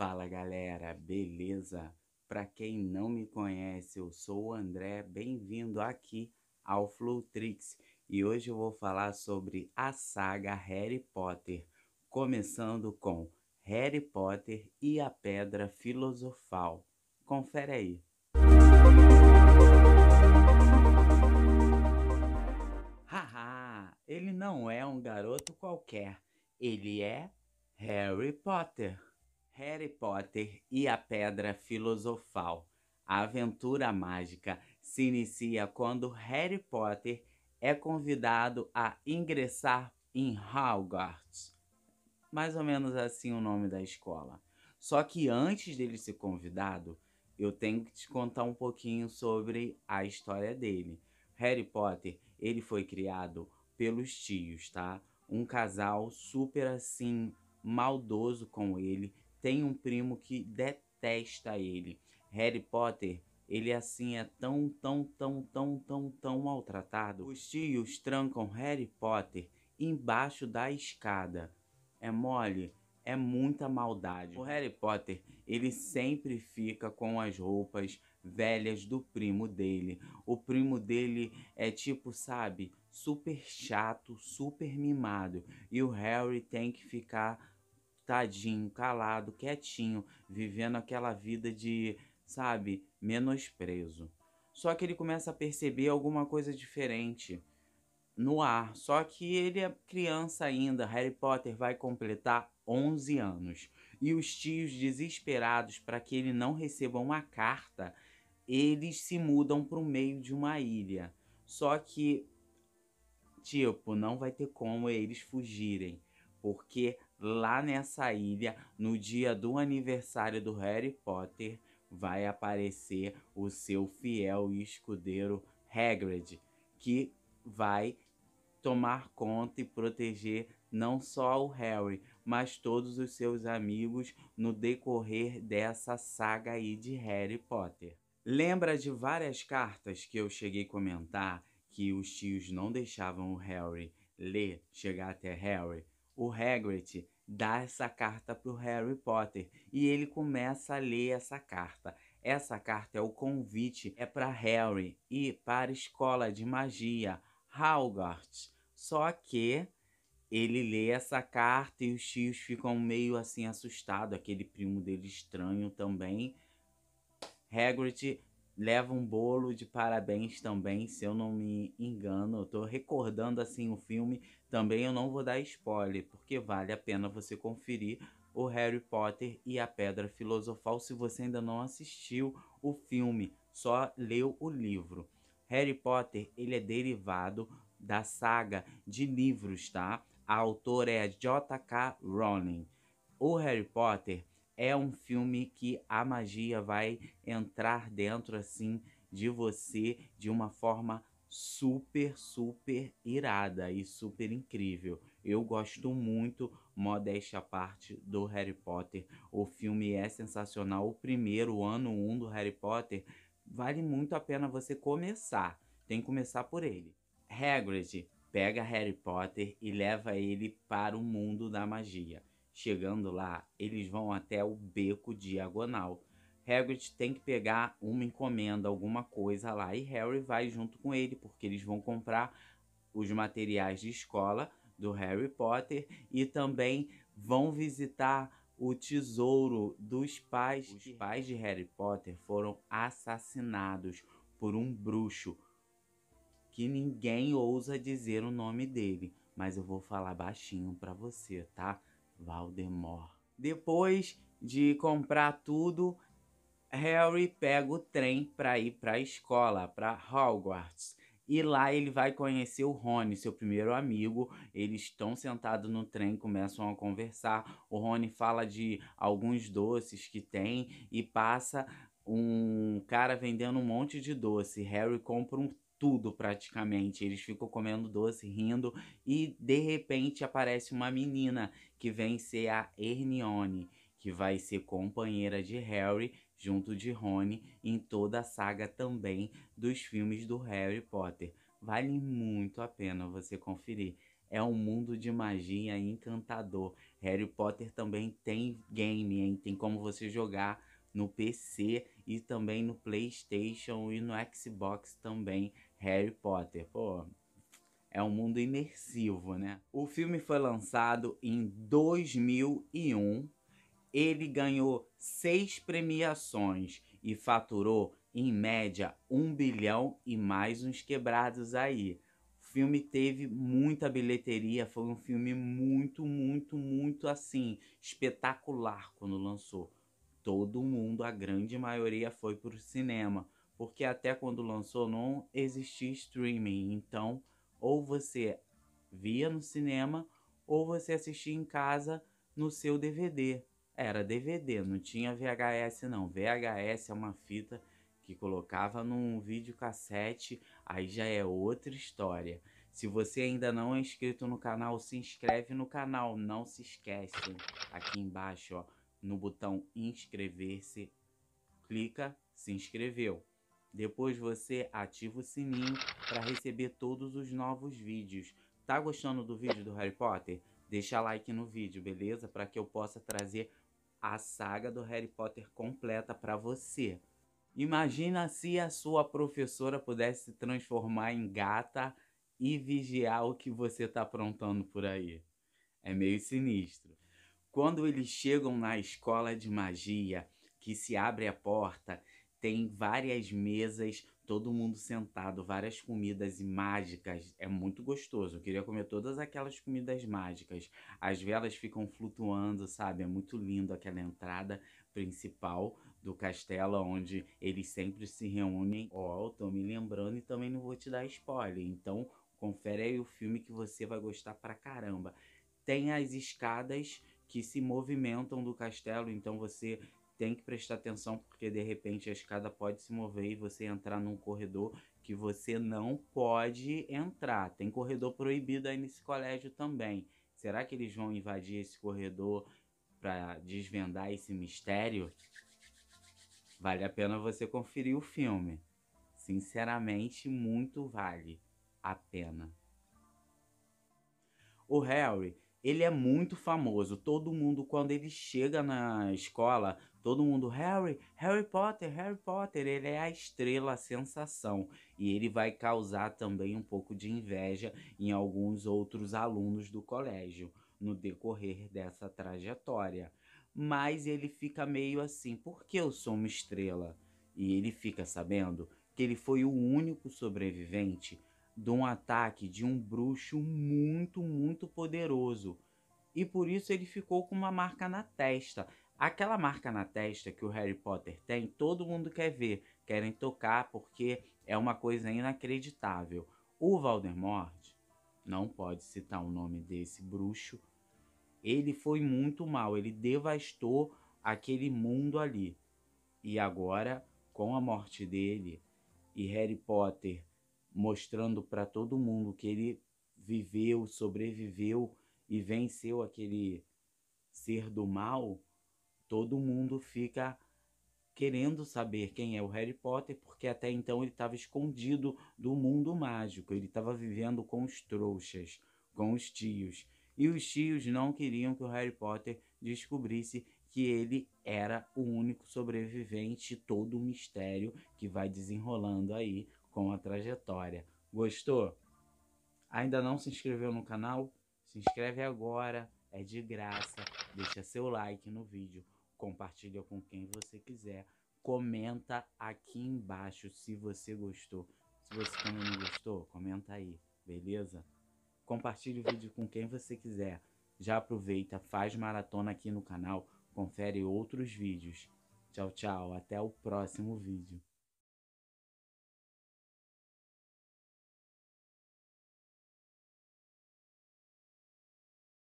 Fala galera, beleza? Para quem não me conhece, eu sou o André, bem-vindo aqui ao Flowtrix e hoje eu vou falar sobre a saga Harry Potter, começando com Harry Potter e a Pedra Filosofal. Confere aí. Haha, ele não é um garoto qualquer, ele é Harry Potter. Harry Potter e a Pedra Filosofal. A aventura mágica se inicia quando Harry Potter é convidado a ingressar em Hogwarts. Mais ou menos assim o nome da escola. Só que antes dele ser convidado, eu tenho que te contar um pouquinho sobre a história dele. Harry Potter, ele foi criado pelos tios, tá? Um casal super assim maldoso com ele, tem um primo que detesta ele. Harry Potter, ele assim é tão, tão, tão, tão, tão, tão maltratado. Os tios trancam Harry Potter embaixo da escada. É mole? É muita maldade. O Harry Potter, ele sempre fica com as roupas velhas do primo dele. O primo dele é tipo, sabe, super chato, super mimado. E o Harry tem que ficar tadinho, calado, quietinho, vivendo aquela vida de, sabe, menosprezo. Só que ele começa a perceber alguma coisa diferente no ar. Só que ele é criança ainda. Harry Potter vai completar 11 anos. E os tios, desesperados para que ele não receba uma carta, eles se mudam para o meio de uma ilha. Só que, tipo, não vai ter como eles fugirem, porque lá nessa ilha, no dia do aniversário do Harry Potter, vai aparecer o seu fiel escudeiro Hagrid, que vai tomar conta e proteger não só o Harry, mas todos os seus amigos no decorrer dessa saga aí de Harry Potter. Lembra de várias cartas que eu cheguei a comentar que os tios não deixavam o Harry ler, chegar até Harry? o Hagrid dá essa carta para o Harry Potter e ele começa a ler essa carta. Essa carta é o convite, é para Harry e para a escola de magia, Hogwarts. Só que ele lê essa carta e os tios ficam meio assim assustados, aquele primo dele estranho também. Hagrid leva um bolo de parabéns também, se eu não me engano. Eu tô recordando assim o filme, também eu não vou dar spoiler, porque vale a pena você conferir o Harry Potter e a Pedra Filosofal se você ainda não assistiu o filme, só leu o livro. Harry Potter, ele é derivado da saga de livros, tá? A autora é J.K. Rowling. O Harry Potter é um filme que a magia vai entrar dentro assim de você de uma forma super, super irada e super incrível. Eu gosto muito, modéstia à parte, do Harry Potter. O filme é sensacional. O primeiro, ano 1 um do Harry Potter, vale muito a pena você começar. Tem que começar por ele. Hagrid pega Harry Potter e leva ele para o mundo da magia. Chegando lá, eles vão até o beco diagonal. Hagrid tem que pegar uma encomenda, alguma coisa lá, e Harry vai junto com ele, porque eles vão comprar os materiais de escola do Harry Potter e também vão visitar o tesouro dos pais. Os pais de Harry Potter foram assassinados por um bruxo que ninguém ousa dizer o nome dele, mas eu vou falar baixinho para você, tá? Valdemor. Depois de comprar tudo, Harry pega o trem para ir para a escola, para Hogwarts. E lá ele vai conhecer o Rony, seu primeiro amigo. Eles estão sentados no trem, começam a conversar. O Rony fala de alguns doces que tem e passa um cara vendendo um monte de doce. Harry compra um tudo praticamente. Eles ficam comendo doce, rindo e de repente aparece uma menina que vem ser a Hermione, que vai ser companheira de Harry junto de Rony em toda a saga também dos filmes do Harry Potter. Vale muito a pena você conferir. É um mundo de magia encantador. Harry Potter também tem game, hein? tem como você jogar no PC e também no PlayStation e no Xbox também. Harry Potter. Pô, é um mundo imersivo, né? O filme foi lançado em 2001. Ele ganhou seis premiações e faturou, em média, um bilhão e mais uns quebrados aí. O filme teve muita bilheteria, foi um filme muito, muito, muito assim, espetacular quando lançou. Todo mundo, a grande maioria, foi para o cinema porque até quando lançou não existia streaming. Então, ou você via no cinema ou você assistia em casa no seu DVD. Era DVD, não tinha VHS não. VHS é uma fita que colocava num videocassete, aí já é outra história. Se você ainda não é inscrito no canal, se inscreve no canal, não se esquece. Aqui embaixo, ó, no botão inscrever-se, clica, se inscreveu. Depois você ativa o sininho para receber todos os novos vídeos. Tá gostando do vídeo do Harry Potter? Deixa like no vídeo, beleza? Para que eu possa trazer a saga do Harry Potter completa para você. Imagina se a sua professora pudesse se transformar em gata e vigiar o que você está aprontando por aí. É meio sinistro. Quando eles chegam na escola de magia, que se abre a porta tem várias mesas, todo mundo sentado, várias comidas mágicas. É muito gostoso. Eu queria comer todas aquelas comidas mágicas. As velas ficam flutuando, sabe? É muito lindo aquela entrada principal do castelo, onde eles sempre se reúnem. Ó, oh, tô me lembrando e também não vou te dar spoiler. Então, confere aí o filme que você vai gostar pra caramba. Tem as escadas que se movimentam do castelo, então você tem que prestar atenção porque de repente a escada pode se mover e você entrar num corredor que você não pode entrar. Tem corredor proibido aí nesse colégio também. Será que eles vão invadir esse corredor para desvendar esse mistério? Vale a pena você conferir o filme. Sinceramente, muito vale a pena. O Harry ele é muito famoso. Todo mundo, quando ele chega na escola, todo mundo, Harry, Harry Potter, Harry Potter. Ele é a estrela, a sensação. E ele vai causar também um pouco de inveja em alguns outros alunos do colégio no decorrer dessa trajetória. Mas ele fica meio assim, por que eu sou uma estrela? E ele fica sabendo que ele foi o único sobrevivente de um ataque de um bruxo muito, muito poderoso. E por isso ele ficou com uma marca na testa. Aquela marca na testa que o Harry Potter tem, todo mundo quer ver, querem tocar porque é uma coisa inacreditável. O Voldemort, não pode citar o nome desse bruxo, ele foi muito mal, ele devastou aquele mundo ali. E agora, com a morte dele e Harry Potter mostrando para todo mundo que ele viveu, sobreviveu e venceu aquele ser do mal, todo mundo fica querendo saber quem é o Harry Potter, porque até então ele estava escondido do mundo mágico, ele estava vivendo com os trouxas, com os tios. E os tios não queriam que o Harry Potter descobrisse que ele era o único sobrevivente, todo o mistério que vai desenrolando aí com a trajetória. Gostou? Ainda não se inscreveu no canal? Se inscreve agora, é de graça. Deixa seu like no vídeo, compartilha com quem você quiser. Comenta aqui embaixo se você gostou. Se você também não gostou, comenta aí, beleza? Compartilhe o vídeo com quem você quiser. Já aproveita, faz maratona aqui no canal, confere outros vídeos. Tchau, tchau, até o próximo vídeo.